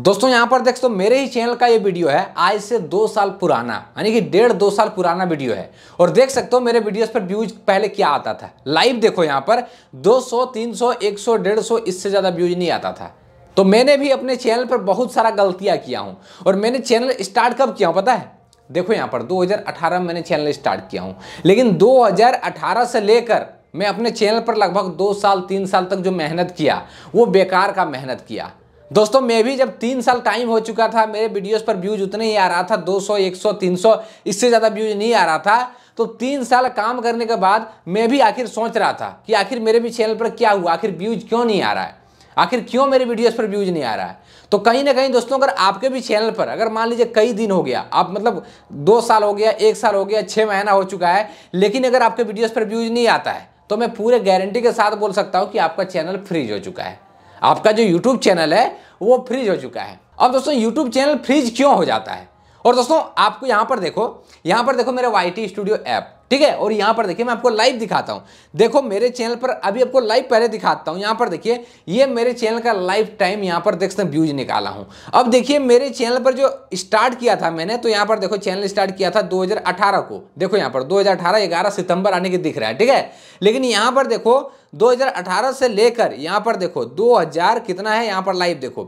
दोस्तों यहाँ पर देख सो तो मेरे ही चैनल का ये वीडियो है आज से दो साल पुराना यानी कि डेढ़ दो साल पुराना वीडियो है और देख सकते हो मेरे वीडियोस पर व्यूज पहले क्या आता था लाइव देखो यहाँ पर 200, 300, 100, 150 इससे ज़्यादा व्यूज नहीं आता था तो मैंने भी अपने चैनल पर बहुत सारा गलतियाँ किया हूँ और मैंने चैनल स्टार्ट कब किया पता है देखो यहाँ पर दो में मैंने चैनल स्टार्ट किया हूँ लेकिन दो से लेकर मैं अपने चैनल पर लगभग दो साल तीन साल तक जो मेहनत किया वो बेकार का मेहनत किया दोस्तों मैं भी जब तीन साल टाइम हो चुका था मेरे वीडियोस पर व्यूज उतने ही आ रहा था 200 100 300 इससे ज़्यादा व्यूज नहीं आ रहा था तो तीन साल काम करने के बाद मैं भी आखिर सोच रहा था कि आखिर मेरे भी चैनल पर क्या हुआ आखिर व्यूज क्यों नहीं आ रहा है आखिर क्यों मेरे वीडियोज़ पर व्यूज नहीं आ रहा है तो कहीं ना कहीं दोस्तों अगर आपके भी चैनल पर अगर मान लीजिए कई दिन हो गया आप मतलब दो साल हो गया एक साल हो गया छः महीना हो चुका है लेकिन अगर आपके वीडियोज़ पर व्यूज नहीं आता है तो मैं पूरे गारंटी के साथ बोल सकता हूँ कि आपका चैनल फ्रीज हो चुका है आपका जो यूट्यूब चैनल है वो फ्रीज हो चुका है अब दोस्तों यूट्यूब चैनल फ्रीज क्यों हो जाता है और दोस्तों आपको यहाँ पर देखो यहाँ पर देखो मेरा वाई स्टूडियो ऐप ठीक है और यहाँ पर देखिए मैं आपको लाइव दिखाता हूँ देखो मेरे चैनल पर अभी आपको लाइव पहले दिखाता हूँ यहाँ पर देखिए ये मेरे चैनल का लाइव टाइम यहाँ पर देख सकते हैं व्यूज निकाला हूँ अब देखिए मेरे चैनल पर जो स्टार्ट किया था मैंने तो यहाँ पर देखो चैनल स्टार्ट किया था 2018 को देखो यहाँ पर दो हजार सितंबर आने के दिख रहा है ठीक है लेकिन यहाँ पर देखो 2018 से लेकर यहाँ पर देखो 2000 कितना है यहाँ पर लाइव देखो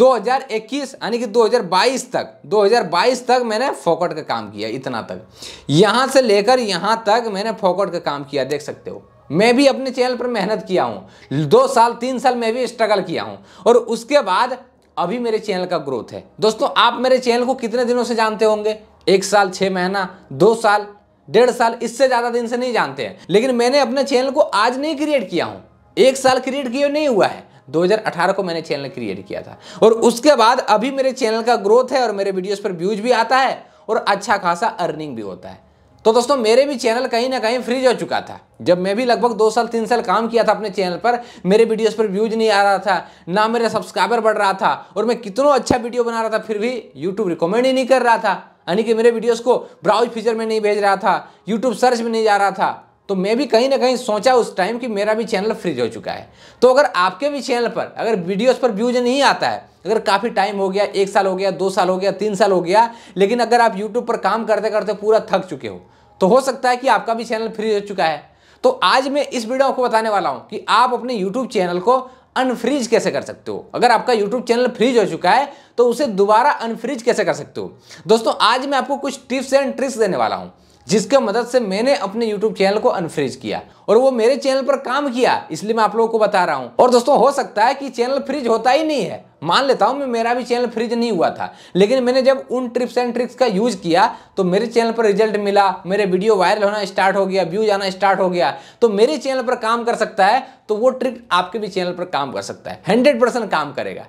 2021 यानी कि 2022 तक 2022 तक मैंने फोकट का काम किया इतना तक यहाँ से लेकर यहाँ तक मैंने फोकट का काम किया देख सकते हो मैं भी अपने चैनल पर मेहनत किया हूँ दो साल तीन साल मैं भी स्ट्रगल किया हूँ और उसके बाद अभी मेरे चैनल का ग्रोथ है दोस्तों आप मेरे चैनल को कितने दिनों से जानते होंगे एक साल छः महीना दो साल डेढ़ साल इससे ज़्यादा दिन से नहीं जानते हैं लेकिन मैंने अपने चैनल को आज नहीं क्रिएट किया हूं एक साल क्रिएट किया नहीं हुआ है 2018 को मैंने चैनल क्रिएट किया था और उसके बाद अभी मेरे चैनल का ग्रोथ है और मेरे वीडियोस पर व्यूज भी आता है और अच्छा खासा अर्निंग भी होता है तो दोस्तों मेरे भी चैनल कहीं ना कहीं फ्रीज हो चुका था जब मैं भी लगभग दो साल तीन साल काम किया था अपने चैनल पर मेरे वीडियोस पर व्यूज नहीं आ रहा था ना मेरा सब्सक्राइबर बढ़ रहा था और मैं कितनों अच्छा वीडियो बना रहा था फिर भी यूट्यूब रिकमेंड ही नहीं कर रहा था यानी कि मेरे वीडियोज़ को ब्राउज फीचर में नहीं भेज रहा था यूट्यूब सर्च में नहीं जा रहा था तो मैं भी कहीं ना कहीं सोचा उस टाइम कि मेरा भी चैनल फ्रीज हो चुका है तो अगर आपके भी चैनल पर अगर वीडियोज़ पर व्यूज नहीं आता है अगर काफ़ी टाइम हो गया एक साल हो गया दो साल हो गया तीन साल हो गया लेकिन अगर आप यूट्यूब पर काम करते करते पूरा थक चुके हो तो हो सकता है कि आपका भी चैनल फ्रीज हो चुका है तो आज मैं इस वीडियो आपको बताने वाला हूँ कि आप अपने यूट्यूब चैनल को अनफ्रीज कैसे कर सकते हो अगर आपका यूट्यूब चैनल फ्रीज हो चुका है तो उसे दोबारा अनफ्रीज कैसे कर सकते हो दोस्तों आज मैं आपको कुछ टिप्स एंड ट्रिक्स देने वाला हूँ जिसके मदद से मैंने अपने YouTube चैनल को अनफ्रीज किया और वो मेरे चैनल पर काम किया इसलिए मैं आप लोगों को बता रहा हूँ और दोस्तों हो सकता है कि चैनल फ्रीज होता ही नहीं है मान लेता हूँ मैं मेरा भी चैनल फ्रीज नहीं हुआ था लेकिन मैंने जब उन ट्रिप्स एंड ट्रिक्स का यूज किया तो मेरे चैनल पर रिजल्ट मिला मेरे वीडियो वायरल होना स्टार्ट हो गया व्यूज आना स्टार्ट हो गया तो मेरे चैनल पर काम कर सकता है तो वो ट्रिक आपके भी चैनल पर काम कर सकता है हंड्रेड परसेंट काम करेगा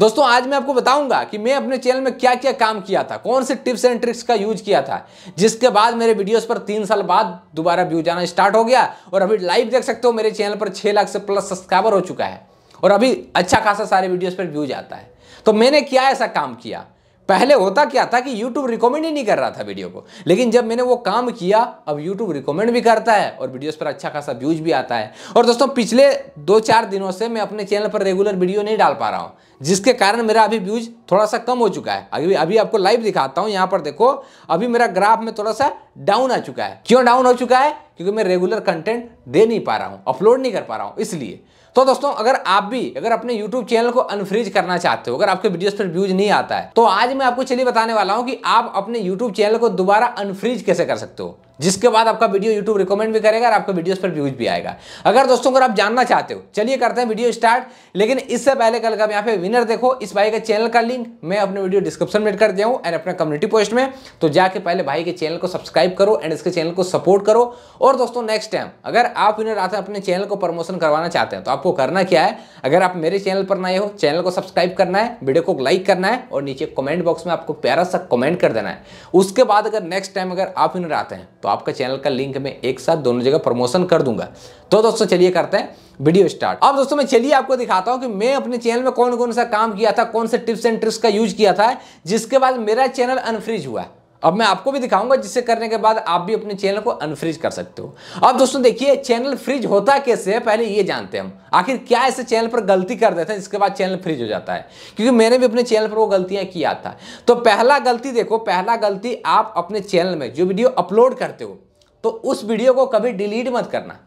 दोस्तों आज मैं आपको बताऊंगा कि मैं अपने चैनल में क्या क्या काम किया था कौन से टिप्स एंड ट्रिक्स का यूज किया था जिसके बाद मेरे वीडियोस पर तीन साल बाद दोबारा व्यूज आना स्टार्ट हो गया और अभी लाइव देख सकते हो मेरे चैनल पर छह लाख से प्लस सब्सक्राइबर हो चुका है और अभी अच्छा खासा सारे वीडियो पर व्यूज आता है तो मैंने क्या ऐसा काम किया पहले होता क्या था कि यूट्यूब रिकमेंड ही नहीं कर रहा था वीडियो को लेकिन जब मैंने वो काम किया अब यूट्यूब रिकमेंड भी करता है और वीडियोस पर अच्छा खासा व्यूज भी आता है और दोस्तों पिछले दो चार दिनों से मैं अपने चैनल पर रेगुलर वीडियो नहीं डाल पा रहा हूँ जिसके कारण मेरा अभी व्यूज थोड़ा सा कम हो चुका है अभी अभी आपको लाइव दिखाता हूँ यहाँ पर देखो अभी मेरा ग्राफ में थोड़ा सा डाउन आ चुका है क्यों डाउन हो चुका है क्योंकि मैं रेगुलर कंटेंट दे नहीं पा रहा हूँ अपलोड नहीं कर पा रहा हूँ इसलिए तो दोस्तों अगर आप भी अगर अपने YouTube चैनल को अनफ्रीज करना चाहते हो अगर आपके वीडियोस पर व्यूज नहीं आता है तो आज मैं आपको चलिए बताने वाला हूँ कि आप अपने YouTube चैनल को दोबारा अनफ्रीज कैसे कर सकते हो जिसके बाद आपका वीडियो यूट्यूब रिकमेंड भी करेगा और आपके वीडियोस पर व्यूज भी आएगा अगर दोस्तों अगर आप जानना चाहते हो चलिए करते हैं वीडियो स्टार्ट लेकिन इससे पहले कल का यहाँ पे विनर देखो इस भाई के चैनल का लिंक मैं अपने वीडियो डिस्क्रिप्शन में कर दिया हूँ एंड अपने कम्युनिटी पोस्ट में तो जाके पहले भाई के चैनल को सब्सक्राइब करो एंड इसके चैनल को सपोर्ट करो और दोस्तों नेक्स्ट टाइम अगर आप विनर आते अपने चैनल को प्रमोशन करवाना चाहते हैं तो आपको करना क्या है अगर आप मेरे चैनल पर नए हो चैनल को सब्सक्राइब करना है वीडियो को लाइक करना है और नीचे कॉमेंट बॉक्स में आपको प्यारा सा कॉमेंट कर देना है उसके बाद अगर नेक्स्ट टाइम अगर आप विनर आते हैं तो आपका चैनल का लिंक मैं एक साथ दोनों जगह प्रमोशन कर दूंगा तो दोस्तों चलिए करते हैं वीडियो स्टार्ट अब दोस्तों मैं चलिए आपको दिखाता हूं कि मैं अपने चैनल में कौन कौन सा काम किया था कौन से टिप्स एंड ट्रिक्स का यूज किया था जिसके बाद मेरा चैनल अनफ्रिज हुआ अब मैं आपको भी दिखाऊंगा जिससे करने के बाद आप भी अपने चैनल को अनफ्रिज कर सकते हो अब दोस्तों देखिए चैनल फ्रिज होता कैसे है पहले ये जानते हैं हम आखिर क्या ऐसे चैनल पर गलती कर देते हैं जिसके बाद चैनल फ्रिज हो जाता है क्योंकि मैंने भी अपने चैनल पर वो गलतियां किया था तो पहला गलती देखो पहला गलती आप अपने चैनल में जो वीडियो अपलोड करते हो तो उस वीडियो को कभी डिलीट मत करना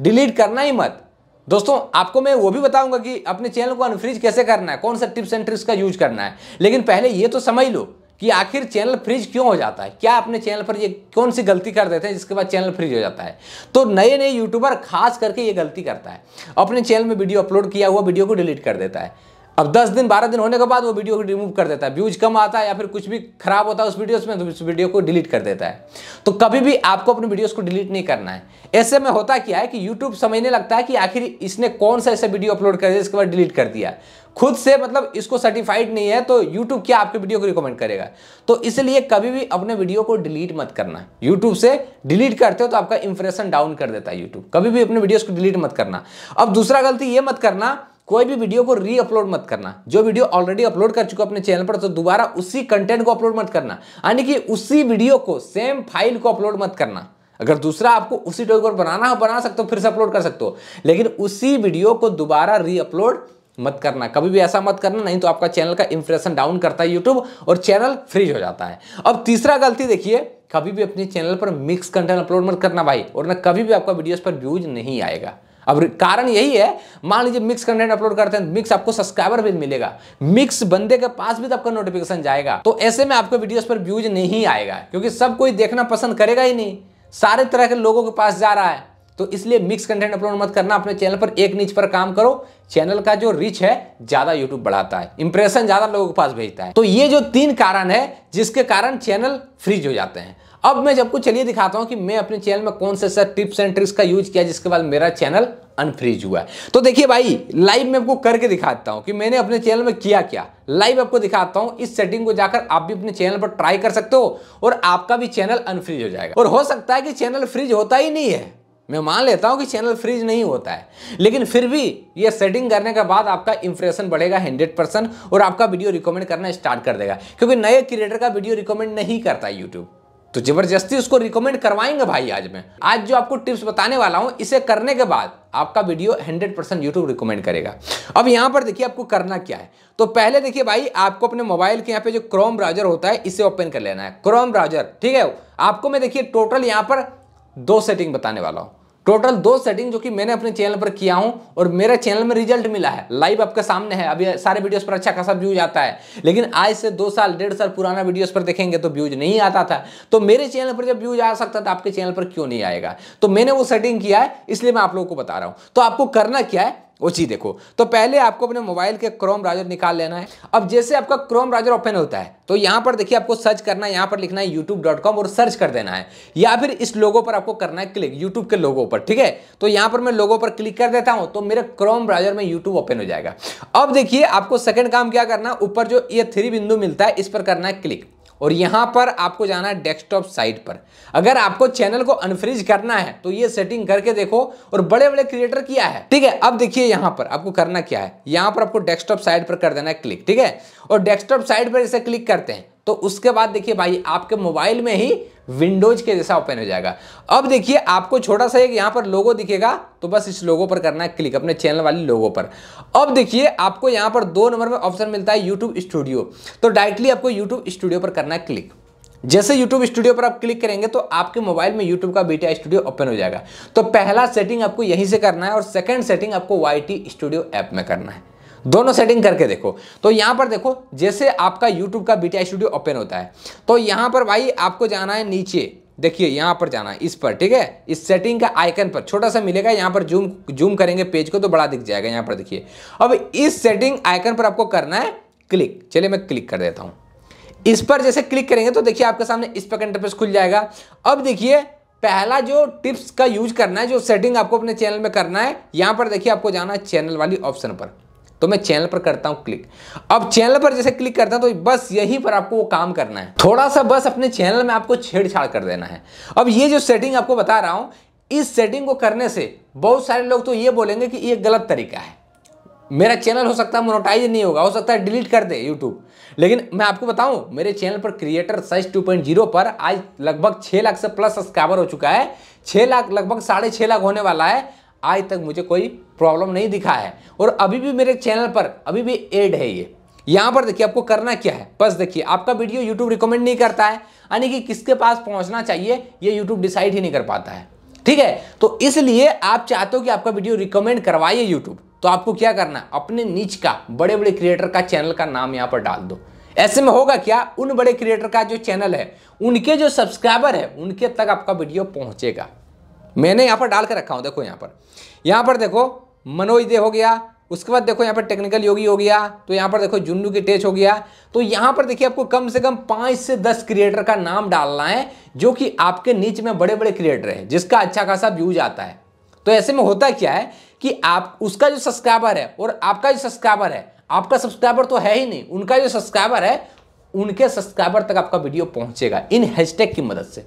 डिलीट करना ही मत दोस्तों आपको मैं वो भी बताऊंगा कि अपने चैनल को अनफ्रिज कैसे करना है कौन सा टिप्स एंड ट्रिक्स का यूज करना है लेकिन पहले ये तो समझ लो कि आखिर चैनल फ्रीज क्यों हो जाता है क्या अपने चैनल पर ये कौन सी गलती कर देते हैं जिसके बाद चैनल फ्रीज हो जाता है तो नए नए यूट्यूबर खास करके ये गलती करता है अपने चैनल में वीडियो अपलोड किया हुआ वीडियो को डिलीट कर देता है अब 10 दिन 12 दिन होने के बाद वो वीडियो को रिमूव कर देता है व्यूज कम आता है या फिर कुछ भी खराब होता है उस वीडियोस में तो उस वीडियो को डिलीट कर देता है तो कभी भी आपको अपने वीडियोस को डिलीट नहीं करना है ऐसे में होता क्या है कि यूट्यूब समझने लगता है कि आखिर इसने कौन सा ऐसा वीडियो अपलोड कर दिया इसके बाद डिलीट कर दिया खुद से मतलब इसको सर्टिफाइड नहीं है तो यूट्यूब क्या आपके वीडियो को रिकमेंड करेगा तो इसलिए कभी भी अपने वीडियो को डिलीट मत करना यूट्यूब से डिलीट करते हो तो आपका इंप्रेशन डाउन कर देता है यूट्यूब कभी भी अपने वीडियोज को डिलीट मत करना अब दूसरा गलती ये मत करना कोई भी वीडियो को री अपलोड मत करना जो वीडियो ऑलरेडी अपलोड कर चुका अपने चैनल पर तो दोबारा उसी कंटेंट को अपलोड मत करना यानी कि उसी वीडियो को सेम फाइल को अपलोड मत करना अगर दूसरा आपको उसी टॉपिक पर बनाना हो बना सकते हो फिर से अपलोड कर सकते हो लेकिन उसी वीडियो को दोबारा री अपलोड मत करना कभी भी ऐसा मत करना नहीं तो आपका चैनल का इंप्रेशन डाउन करता है यूट्यूब और चैनल फ्रीज हो जाता है अब तीसरा गलती देखिए कभी भी अपने चैनल पर मिक्स कंटेंट अपलोड मत करना भाई और ना कभी भी आपका वीडियोस पर व्यूज नहीं आएगा अब कारण यही है मान लीजिए मिक्स कंटेंट अपलोड करते हैं मिक्स आपको सब्सक्राइबर भी मिलेगा मिक्स बंदे के पास भी तो आपका नोटिफिकेशन जाएगा तो ऐसे में आपके वीडियोस पर व्यूज नहीं आएगा क्योंकि सब कोई देखना पसंद करेगा ही नहीं सारे तरह के लोगों के पास जा रहा है तो इसलिए मिक्स कंटेंट अपलोड मत करना अपने चैनल पर एक नीच पर काम करो चैनल का जो रिच है ज्यादा यूट्यूब बढ़ाता है इंप्रेशन ज्यादा लोगों के पास भेजता है तो ये जो तीन कारण है जिसके कारण चैनल फ्रीज हो जाते हैं अब मैं जब कुछ चलिए दिखाता हूं कि मैं अपने चैनल में कौन से सर टिप्स एंड ट्रिक्स का यूज किया जिसके बाद मेरा चैनल अनफ्रीज हुआ है तो देखिए भाई लाइव में आपको करके दिखाता हूं कि मैंने अपने चैनल में किया क्या लाइव आपको दिखाता हूं इस सेटिंग को जाकर आप भी अपने चैनल पर ट्राई कर सकते हो और आपका भी चैनल अनफ्रीज हो जाएगा और हो सकता है कि चैनल फ्रीज होता ही नहीं है मैं मान लेता हूं कि चैनल फ्रीज नहीं होता है लेकिन फिर भी ये सेटिंग करने के बाद आपका इंप्रेशन बढ़ेगा 100 परसेंट और आपका वीडियो रिकमेंड करना स्टार्ट कर देगा क्योंकि नए क्रिएटर का वीडियो रिकमेंड नहीं करता यूट्यूब तो जबरदस्ती उसको रिकमेंड करवाएंगे भाई आज मैं आज जो आपको टिप्स बताने वाला हूं इसे करने के बाद आपका वीडियो 100 परसेंट यूट्यूब रिकमेंड करेगा अब यहां पर देखिए आपको करना क्या है तो पहले देखिए भाई आपको अपने मोबाइल के यहाँ पे जो क्रोम ब्राउजर होता है इसे ओपन कर लेना है क्रोम ब्राउजर ठीक है आपको मैं देखिए टोटल यहां पर दो सेटिंग बताने वाला हूं टोटल दो सेटिंग जो कि मैंने अपने चैनल पर किया हूं और मेरे चैनल में रिजल्ट मिला है लाइव आपके सामने है अभी सारे वीडियोस पर अच्छा खासा व्यूज आता है लेकिन आज से दो साल डेढ़ साल पुराना वीडियोस पर देखेंगे तो व्यूज नहीं आता था तो मेरे चैनल पर जब व्यूज आ सकता था आपके चैनल पर क्यों नहीं आएगा तो मैंने वो सेटिंग किया है इसलिए मैं आप लोगों को बता रहा हूं तो आपको करना क्या है वो चीज़ देखो तो पहले आपको अपने मोबाइल के क्रोम ब्राउजर निकाल लेना है अब जैसे आपका क्रोम ब्राउजर ओपन होता है तो यहां पर देखिए आपको सर्च करना है यहां पर लिखना है यूट्यूब और सर्च कर देना है या फिर इस लोगो पर आपको करना है क्लिक यूट्यूब के लोगो पर ठीक है तो यहां पर मैं लोगो पर क्लिक कर देता हूं तो मेरे क्रोम ब्राउजर में यूट्यूब ओपन हो जाएगा अब देखिए आपको सेकेंड काम क्या करना ऊपर जो ये थ्री बिंदु मिलता है इस पर करना है क्लिक और यहाँ पर आपको जाना है डेस्कटॉप साइट पर अगर आपको चैनल को अनफ्रिज करना है तो ये सेटिंग करके देखो और बड़े बड़े क्रिएटर किया है ठीक है अब देखिए यहाँ पर आपको करना क्या है यहाँ पर आपको डेस्कटॉप साइट पर कर देना है क्लिक ठीक है और डेस्कटॉप साइट पर इसे क्लिक करते हैं तो उसके बाद देखिए भाई आपके मोबाइल में ही विंडोज के जैसा ओपन हो जाएगा अब देखिए आपको छोटा सा एक यहां पर लोगो दिखेगा तो बस इस लोगो पर करना है क्लिक अपने चैनल वाले लोगो पर अब देखिए आपको यहां पर दो नंबर में ऑप्शन मिलता है यूट्यूब स्टूडियो तो डायरेक्टली आपको यूट्यूब स्टूडियो पर करना है क्लिक जैसे YouTube स्टूडियो पर आप क्लिक करेंगे तो आपके मोबाइल में YouTube का बीटा स्टूडियो ओपन हो जाएगा तो पहला सेटिंग आपको यहीं से करना है और सेकंड सेटिंग आपको YT स्टूडियो ऐप में करना है दोनों सेटिंग करके देखो तो यहाँ पर देखो जैसे आपका यूट्यूब का बी स्टूडियो ओपन होता है तो यहाँ पर भाई आपको जाना है नीचे देखिए यहाँ पर जाना है इस पर ठीक है इस सेटिंग का आइकन पर छोटा सा मिलेगा यहाँ पर जूम जूम करेंगे पेज को तो बड़ा दिख जाएगा यहाँ पर देखिए अब इस सेटिंग आइकन पर आपको करना है क्लिक चलिए मैं क्लिक कर देता हूँ इस पर जैसे क्लिक करेंगे तो देखिए आपके सामने इस पर इंटरफेस खुल जाएगा अब देखिए पहला जो टिप्स का यूज करना है जो सेटिंग आपको अपने चैनल में करना है यहाँ पर देखिए आपको जाना है चैनल वाली ऑप्शन पर तो मैं चैनल पर करता हूँ क्लिक अब चैनल पर जैसे क्लिक करता हूं तो बस यहीं पर आपको वो काम करना है थोड़ा सा बस अपने चैनल में आपको छेड़छाड़ कर देना है अब ये जो सेटिंग आपको बता रहा हूं इस सेटिंग को करने से बहुत सारे लोग तो ये बोलेंगे कि ये गलत तरीका है मेरा चैनल हो सकता है मोनोटाइज नहीं होगा हो सकता है डिलीट कर दे यूट्यूब लेकिन मैं आपको बताऊं मेरे चैनल पर क्रिएटर साइज जीरो पर आज लगभग छह लाख से प्लस सब्सक्राइबर हो चुका है छह लाख लगभग साढ़े छह लाख होने वाला है आज तक मुझे कोई प्रॉब्लम नहीं दिखा है और अभी भी मेरे चैनल पर अभी भी एड है ये यहाँ पर देखिए आपको करना क्या है बस देखिए आपका वीडियो यूट्यूब रिकमेंड नहीं करता है यानी कि किसके पास पहुँचना चाहिए ये यूट्यूब डिसाइड ही नहीं कर पाता है ठीक है तो इसलिए आप चाहते हो कि आपका वीडियो रिकमेंड करवाइए यूट्यूब तो आपको क्या करना अपने नीच का बड़े बड़े क्रिएटर का चैनल का नाम यहाँ पर डाल दो ऐसे में होगा क्या उन बड़े क्रिएटर का जो चैनल है उनके जो सब्सक्राइबर है उनके तक आपका वीडियो पहुंचेगा मैंने यहाँ पर डाल कर रखा हूँ देखो यहाँ पर यहाँ पर देखो मनोज दे हो गया उसके बाद देखो यहाँ पर टेक्निकल योगी हो गया तो यहाँ पर देखो जुन्नू की टेच हो गया तो यहाँ पर देखिए आपको कम से कम पाँच से दस क्रिएटर का नाम डालना है जो कि आपके नीच में बड़े बड़े क्रिएटर हैं जिसका अच्छा खासा व्यूज आता है तो ऐसे में होता क्या है कि आप उसका जो सब्सक्राइबर है और आपका जो सब्सक्राइबर है आपका सब्सक्राइबर तो है ही नहीं उनका जो सब्सक्राइबर है उनके सब्सक्राइबर तक आपका वीडियो पहुंचेगा इन हैशटैग की मदद से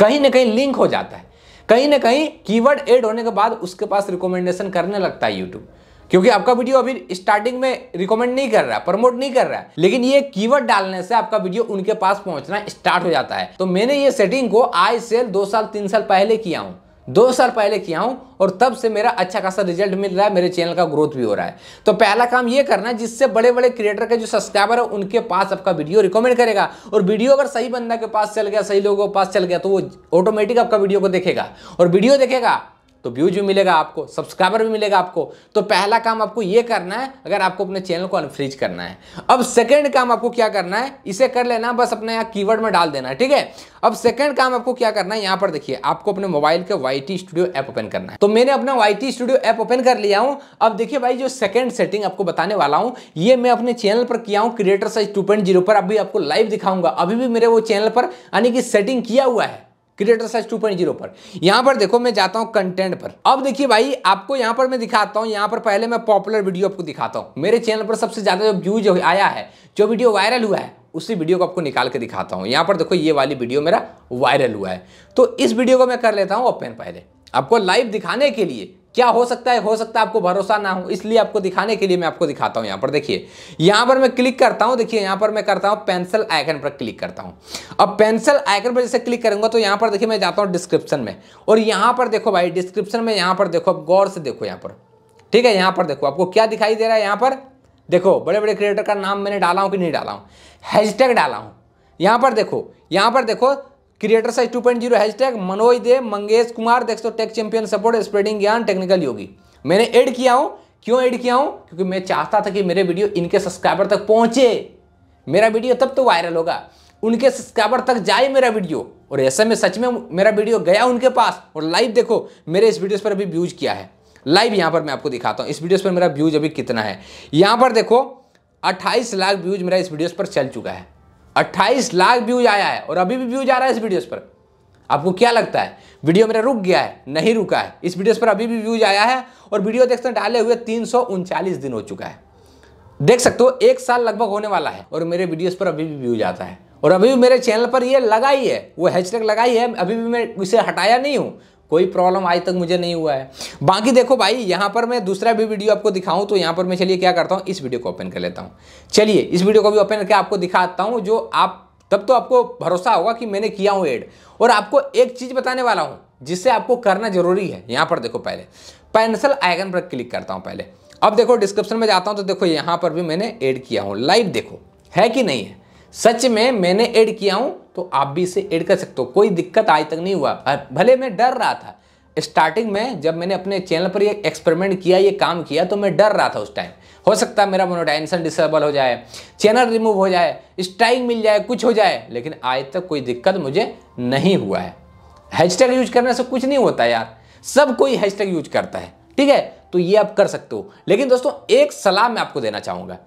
कहीं ना कहीं लिंक हो जाता है कहीं ना कहीं कीवर्ड एड होने के बाद उसके पास रिकमेंडेशन करने लगता है यूट्यूब क्योंकि आपका वीडियो अभी स्टार्टिंग में रिकमेंड नहीं कर रहा प्रमोट नहीं कर रहा है लेकिन ये कीवर्ड डालने से आपका वीडियो उनके पास पहुंचना स्टार्ट हो जाता है तो मैंने ये सेटिंग को आज से दो साल तीन साल पहले किया हूँ दो साल पहले किया हूं और तब से मेरा अच्छा खासा रिजल्ट मिल रहा है मेरे चैनल का ग्रोथ भी हो रहा है तो पहला काम ये करना है जिससे बड़े बड़े क्रिएटर के जो सब्सक्राइबर है उनके पास आपका वीडियो रिकमेंड करेगा और वीडियो अगर सही बंदा के पास चल गया सही लोगों के पास चल गया तो वो ऑटोमेटिक आपका वीडियो को देखेगा और वीडियो देखेगा तो व्यूज भी मिलेगा आपको सब्सक्राइबर भी मिलेगा आपको तो पहला काम आपको ये करना है अगर आपको अपने चैनल को अनफ्रीज करना है अब सेकेंड काम आपको क्या करना है इसे कर लेना बस अपने यहाँ कीवर्ड में डाल देना है ठीक है अब सेकंड काम आपको क्या करना है यहाँ पर देखिए आपको अपने मोबाइल के वाई स्टूडियो ऐप ओपन करना है तो मैंने अपना वाई स्टूडियो ऐप ओपन कर लिया हूँ अब देखिए भाई जो सेकंड सेटिंग आपको बताने वाला हूँ ये मैं अपने चैनल पर किया हूँ क्रिएटर साइज टू पर अभी आपको लाइव दिखाऊंगा अभी भी मेरे वो चैनल पर यानी कि सेटिंग किया हुआ है क्रिएटर सर्च 2.0 पर यहां पर देखो मैं जाता हूं कंटेंट पर अब देखिए भाई आपको यहां पर मैं दिखाता हूं यहां पर पहले मैं पॉपुलर वीडियो आपको दिखाता हूं मेरे चैनल पर सबसे ज्यादा जो व्यूज आया है जो वीडियो वायरल हुआ है उसी वीडियो को आपको निकाल के दिखाता हूं यहां पर देखो ये वाली वीडियो मेरा वायरल हुआ है तो इस वीडियो को मैं कर लेता हूं ओपन पहले आपको लाइव दिखाने के लिए क्या हो सकता है हो सकता है आपको भरोसा ना हो इसलिए आपको दिखाने के लिए मैं आपको दिखाता हूं यहां पर देखिए यहां पर मैं क्लिक करता हूं देखिए यहां पर मैं करता हूं पेंसिल आइकन पर क्लिक करता हूं अब पेंसिल आइकन पर जैसे क्लिक करूंगा तो यहां पर देखिए मैं जाता हूं डिस्क्रिप्शन में और यहां पर देखो भाई डिस्क्रिप्शन में यहां पर देखो गौर से देखो यहां पर ठीक है यहां पर देखो आपको क्या दिखाई दे रहा है यहां पर देखो बड़े बड़े क्रिएटर का नाम मैंने डाला हूं कि नहीं डाला हूं हैशटैग डाला हूं यहां पर देखो यहां पर देखो creator size two point zero hashtag Manoj Dev Mangesh Kumar देख सो tech champion support spreading Gyan technical Yogi मैंने ऐड किया हूं क्यों ऐड किया हूँ क्योंकि मैं चाहता था कि मेरे वीडियो इनके सब्सक्राइबर तक पहुंचे मेरा वीडियो तब तो वायरल होगा उनके सब्सक्राइबर तक जाए मेरा वीडियो और ऐसे में सच में मेरा वीडियो गया उनके पास और लाइव देखो मेरे इस वीडियोज पर अभी व्यूज किया है लाइव यहाँ पर मैं आपको दिखाता हूँ इस वीडियोज पर मेरा व्यूज अभी कितना है यहाँ पर देखो अट्ठाईस लाख व्यूज मेरा इस वीडियोज पर चल चुका है अट्ठाईस लाख व्यूज आया है और अभी भी व्यूज आ रहा है इस वीडियोस पर आपको क्या लगता है वीडियो मेरा रुक गया है नहीं रुका है इस वीडियोस पर अभी भी व्यूज आया है और वीडियो देखते हैं डाले हुए तीन दिन हो चुका है देख सकते हो एक साल लगभग होने वाला है और मेरे वीडियोस पर अभी भी व्यूज आता है और अभी भी मेरे चैनल पर ये लगा ही है वो हैशटैग लगाई है अभी भी मैं इसे हटाया नहीं हूँ कोई प्रॉब्लम आज तक मुझे नहीं हुआ है बाकी देखो भाई यहाँ पर मैं दूसरा भी वीडियो आपको दिखाऊं तो यहाँ पर मैं चलिए क्या करता हूँ इस वीडियो को ओपन कर लेता हूँ चलिए इस वीडियो को भी ओपन करके आपको दिखाता हूँ जो आप तब तो आपको भरोसा होगा कि मैंने किया हूँ एड और आपको एक चीज़ बताने वाला हूँ जिससे आपको करना जरूरी है यहाँ पर देखो पहले पेंसिल आइकन पर क्लिक करता हूँ पहले अब देखो डिस्क्रिप्शन में जाता हूँ तो देखो यहाँ पर भी मैंने ऐड किया हूँ लाइव देखो है कि नहीं है सच में मैंने ऐड किया हूँ तो आप भी इसे ऐड कर सकते हो कोई दिक्कत आज तक नहीं हुआ भले मैं डर रहा था स्टार्टिंग में जब मैंने अपने चैनल पर ये एक्सपेरिमेंट किया ये काम किया तो मैं डर रहा था उस टाइम हो सकता है मेरा मोनोटाइजेशन डिसेबल हो जाए चैनल रिमूव हो जाए स्ट्राइक मिल जाए कुछ हो जाए लेकिन आज तक कोई दिक्कत मुझे नहीं हुआ है हैशटैग यूज करने से कुछ नहीं होता यार सब कोई हैशटैग यूज करता है ठीक है तो ये आप कर सकते हो लेकिन दोस्तों एक सलाह मैं आपको देना चाहूँगा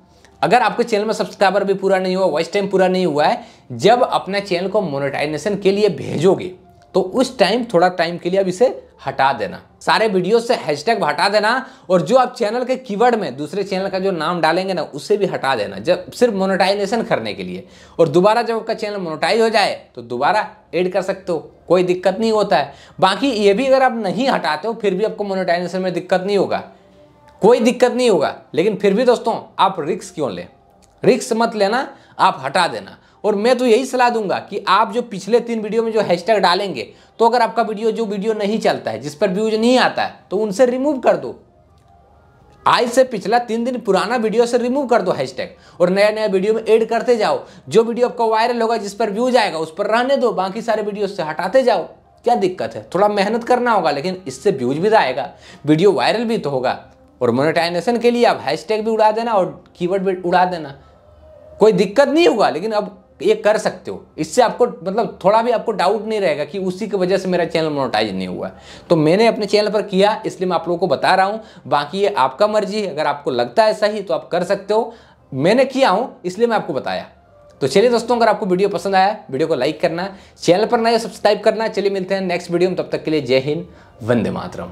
अगर आपके चैनल में सब्सक्राइबर भी पूरा नहीं हुआ वॉइस टाइम पूरा नहीं हुआ है जब अपने चैनल को मोनेटाइजेशन के लिए भेजोगे तो उस टाइम थोड़ा टाइम के लिए अब इसे हटा देना सारे वीडियो से हैशटैग हटा देना और जो आप चैनल के कीवर्ड में दूसरे चैनल का जो नाम डालेंगे ना उसे भी हटा देना जब सिर्फ मोनेटाइजेशन करने के लिए और दोबारा जब आपका चैनल मोनेटाइज हो जाए तो दोबारा ऐड कर सकते हो कोई दिक्कत नहीं होता है बाकी ये भी अगर आप नहीं हटाते हो फिर भी आपको मोनेटाइजेशन में दिक्कत नहीं होगा कोई दिक्कत नहीं होगा लेकिन फिर भी दोस्तों आप रिक्स क्यों लें रिक्स मत लेना आप हटा देना और मैं तो यही सलाह दूंगा कि आप जो पिछले तीन वीडियो में जो हैशटैग डालेंगे तो अगर आपका वीडियो जो वीडियो नहीं चलता है जिस पर व्यूज नहीं आता है तो उनसे रिमूव कर दो आज से पिछला तीन दिन पुराना वीडियो से रिमूव कर दो हैशटैग और नया नया वीडियो में एड करते जाओ जो वीडियो आपका वायरल होगा जिस पर व्यूज आएगा उस पर रहने दो बाकी सारे वीडियो से हटाते जाओ क्या दिक्कत है थोड़ा मेहनत करना होगा लेकिन इससे व्यूज भी तो आएगा वीडियो वायरल भी तो होगा और मोनेटाइजेशन के लिए आप हैशटैग भी उड़ा देना और कीवर्ड भी उड़ा देना कोई दिक्कत नहीं होगा लेकिन अब ये कर सकते हो इससे आपको मतलब थोड़ा भी आपको डाउट नहीं रहेगा कि उसी की वजह से मेरा चैनल मोनोटाइज नहीं हुआ तो मैंने अपने चैनल पर किया इसलिए मैं आप लोगों को बता रहा हूँ बाकी ये आपका मर्जी है अगर आपको लगता है सही तो आप कर सकते हो मैंने किया हूँ इसलिए मैं आपको बताया तो चलिए दोस्तों अगर आपको वीडियो पसंद आया वीडियो को लाइक करना चैनल पर नए सब्सक्राइब करना चलिए मिलते हैं नेक्स्ट वीडियो में तब तक के लिए जय हिंद वंदे मातरम